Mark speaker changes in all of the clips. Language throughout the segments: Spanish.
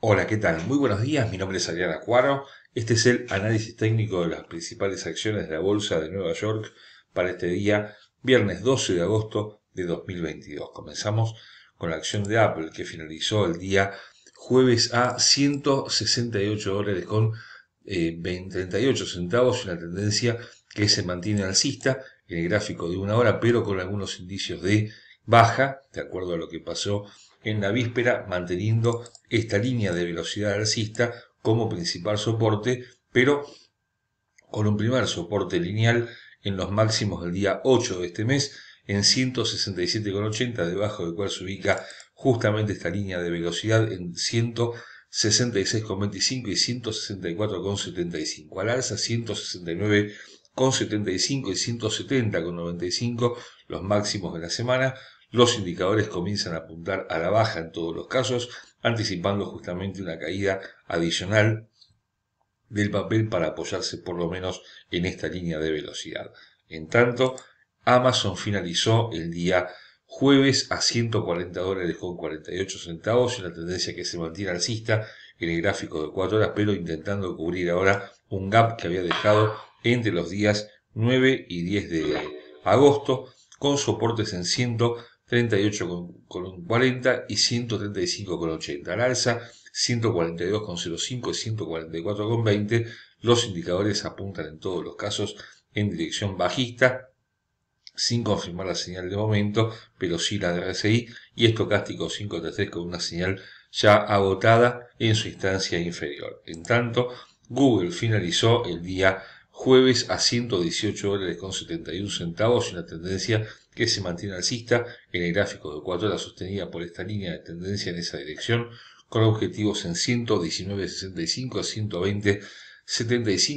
Speaker 1: Hola, ¿qué tal? Muy buenos días, mi nombre es Ariana Cuaro. Este es el análisis técnico de las principales acciones de la Bolsa de Nueva York para este día, viernes 12 de agosto de 2022. Comenzamos con la acción de Apple, que finalizó el día jueves a 168 dólares con 38 eh, centavos, una tendencia que se mantiene alcista en el gráfico de una hora, pero con algunos indicios de baja, de acuerdo a lo que pasó en la víspera manteniendo esta línea de velocidad alcista como principal soporte, pero con un primer soporte lineal en los máximos del día 8 de este mes en 167,80, debajo del cual se ubica justamente esta línea de velocidad en 166,25 y 164,75. Al alza 169,75 y 170,95 los máximos de la semana, los indicadores comienzan a apuntar a la baja en todos los casos, anticipando justamente una caída adicional del papel para apoyarse por lo menos en esta línea de velocidad. En tanto, Amazon finalizó el día jueves a 140 dólares con 48 centavos, una tendencia que se mantiene alcista en el gráfico de 4 horas, pero intentando cubrir ahora un gap que había dejado entre los días 9 y 10 de agosto, con soportes en 100 38,40 y 135,80. Al alza, 142,05 y 144,20. Los indicadores apuntan en todos los casos en dirección bajista, sin confirmar la señal de momento, pero sí la de RSI y estocástico 533 con una señal ya agotada en su instancia inferior. En tanto, Google finalizó el día jueves a 118 dólares con 71 centavos y una tendencia que se mantiene alcista en el gráfico de 4 horas sostenida por esta línea de tendencia en esa dirección, con objetivos en 119.65, 120.75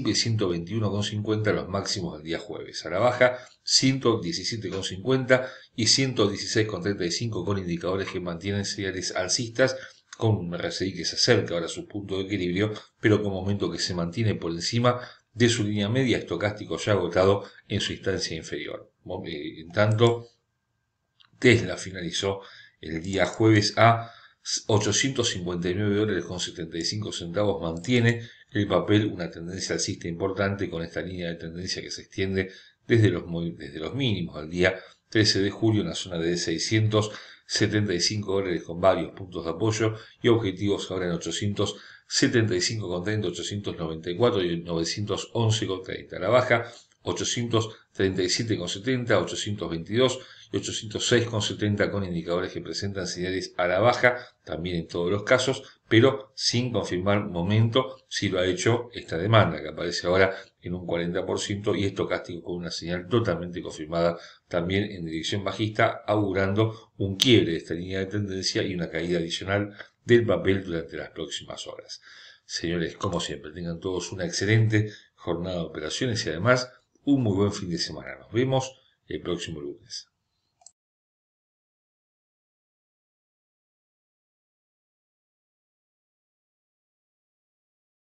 Speaker 1: y 121,50 los máximos del día jueves. A la baja, 117,50 y 116,35 con indicadores que mantienen señales alcistas, con un RSI que se acerca ahora a su punto de equilibrio, pero con momento que se mantiene por encima de su línea media estocástico ya agotado en su instancia inferior. Eh, en tanto, Tesla finalizó el día jueves a 859 dólares con 75 centavos mantiene el papel una tendencia alcista importante con esta línea de tendencia que se extiende desde los, mínimos al día 13 de julio en la zona de 675 dólares con varios puntos de apoyo y objetivos ahora en 875,30, 894 y 911,30. La baja 837,70, 822 y 806,70 con indicadores que presentan señales a la baja, también en todos los casos, pero sin confirmar momento si lo ha hecho esta demanda, que aparece ahora en un 40% y estocástico con una señal totalmente confirmada también en dirección bajista, augurando un quiebre de esta línea de tendencia y una caída adicional del papel durante las próximas horas. Señores, como siempre, tengan todos una excelente jornada de operaciones y además un muy buen fin de semana. Nos vemos el próximo lunes.